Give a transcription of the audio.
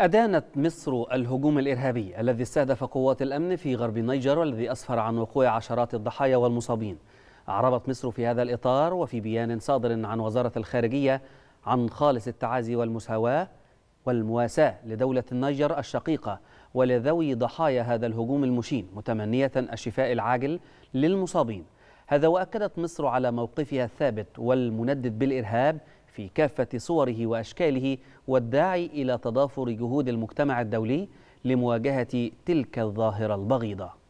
أدانت مصر الهجوم الإرهابي الذي استهدف قوات الأمن في غرب النيجر والذي أسفر عن وقوع عشرات الضحايا والمصابين أعربت مصر في هذا الإطار وفي بيان صادر عن وزارة الخارجية عن خالص التعازي والمساواة والمواساة لدولة النيجر الشقيقة ولذوي ضحايا هذا الهجوم المشين متمنية الشفاء العاجل للمصابين هذا وأكدت مصر على موقفها الثابت والمندد بالإرهاب في كافة صوره وأشكاله والداعي إلى تضافر جهود المجتمع الدولي لمواجهة تلك الظاهرة البغيضة